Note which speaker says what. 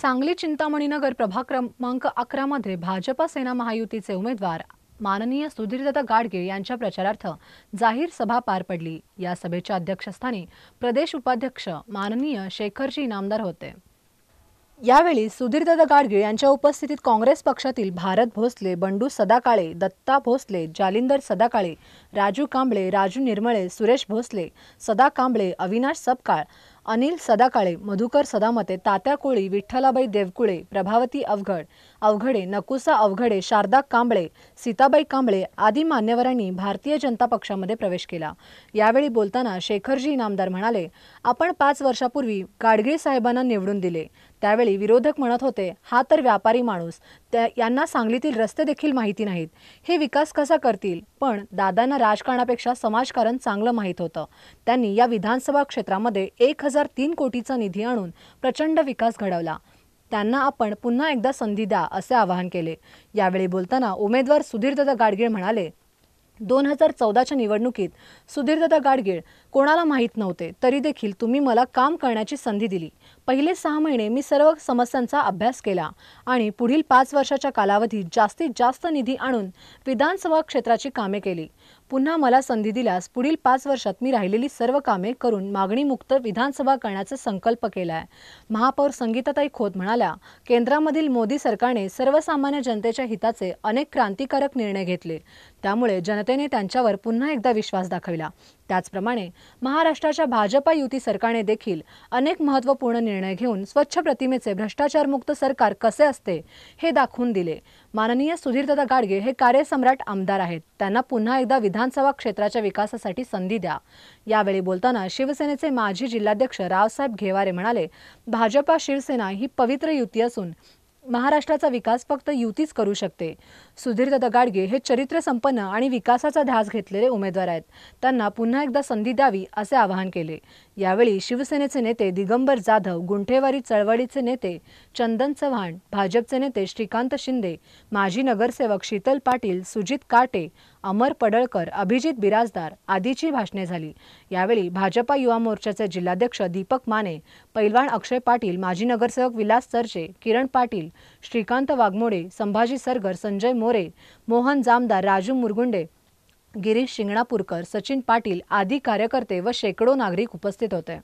Speaker 1: सांगली नगर प्रभाग क्रमांक अकरामध्ये भाजपा सेना महायुतीचे उमेदवार माननीय सुधीरदत्ता गाडगे यांच्या प्रचारार्थ जाहीर सभा पार पडली या सभेच्या अध्यक्षस्थानी प्रदेश उपाध्यक्ष माननीय शेखरजी इनामदार होते यावेळी सुधीरदादा गाडगे यांच्या उपस्थितीत काँग्रेस पक्षातील भारत भोसले बंडू सदाकाळे दत्ता भोसले जालिंदर सदाकाळे राजू कांबळे राजू निर्मळे सुरेश भोसले सदा कांबळे अविनाश सपकाळ अनिल सदाकाळे मधुकर सदामते तात्या कोळी विठ्ठलाबाई देवकुळे प्रभावती अवघड अवघडे नकुसा अवघडे शारदा कांबळे सीताबाई कांबळे आदी मान्यवरांनी भारतीय जनता पक्षामध्ये प्रवेश केला यावेळी बोलताना शेखरजी इनामदार म्हणाले आपण पाच वर्षापूर्वी गाडगे साहेबांना निवडून दिले त्यावेळी विरोधक म्हणत होते हा तर व्यापारी माणूस त्या यांना सांगलीतील रस्ते देखील माहिती नाहीत हे विकास कसा करतील पण दादांना राजकारणापेक्षा समाजकारण चांगलं माहीत होतं त्यांनी या विधानसभा क्षेत्रामध्ये एक हजार तीन कोटीचा निधी आणून प्रचंड विकास घडवला त्यांना आपण पुन्हा एकदा संधी द्या असे आवाहन केले यावेळी बोलताना उमेदवार सुधीरदादा गाडगीळ म्हणाले दोन हजार चौदाच्या निवडणुकीत सुधीरदादा गाडगीळ कोणाला माहीत नव्हते तरी देखील तुम्ही मला काम करण्याची संधी दिली पहिले सहा महिने मी सर्व समस्यांचा अभ्यास केला आणि पुढील पाच वर्षाच्या कालावधीत जास्तीत जास्त निधी आणून विधानसभा क्षेत्राची कामे केली पुन्हा मला संधी दिल्यास पुढील पाच वर्षात मी राहिलेली सर्व कामे करून मागणीमुक्त विधानसभा करण्याचा संकल्प केलाय महापौर संगीताताई खोत म्हणाल्या केंद्रामधील मोदी सरकारने सर्वसामान्य जनतेच्या हिताचे अनेक क्रांतिकारक निर्णय घेतले त्यामुळे जनतेने त्यांच्यावर पुन्हा एकदा विश्वास दाखविला त्याचप्रमाणे महाराष्ट्राच्या भाजपा युती सरकारने देखील अनेक महत्वपूर्ण निर्णय घेऊन स्वच्छ प्रतिमेचे भ्रष्टाचारमुक्त सरकार कसे असते हे दाखवून दिले माननीय सुधीरदादा गाडगे हे कार्यसम्राट आमदार आहेत त्यांना पुन्हा एकदा विधानसभा क्षेत्राच्या विकासासाठी संधी द्या यावेळी बोलताना शिवसेनेचे माजी जिल्हाध्यक्ष रावसाहेब घेवारे म्हणाले भाजपा शिवसेना ही पवित्र युती असून महाराष्ट्राचा विकास फक्त युतीच करू शकते सुधीर दादा हे चरित्र संपन्न आणि विकासाचा ध्यास घेतलेले उमेदवार आहेत त्यांना पुन्हा एकदा संधी द्यावी असे आवाहन केले यावेळी शिवसेनेचे नेते दिगंबर जाधव गुंठेवारी चळवळीचे नेते चंदन चव्हाण भाजपचे नेते श्रीकांत शिंदे माजी नगरसेवक शीतल पाटील सुजित काटे अमर पडळकर अभिजित बिराजदार आदीची भाषणे झाली यावेळी भाजपा युवा मोर्चाचे जिल्हाध्यक्ष दीपक माने पैलवान अक्षय पाटील माजी नगरसेवक विलास सरचे किरण पाटील श्रीकांत वाघमोडे संभाजी सरगर संजय मोरे मोहन जामदार राजू मुरगुंडे गिरीश शिंगणापूरकर सचिन पाटील आदी कार्यकर्ते व शेकडो नागरिक उपस्थित होते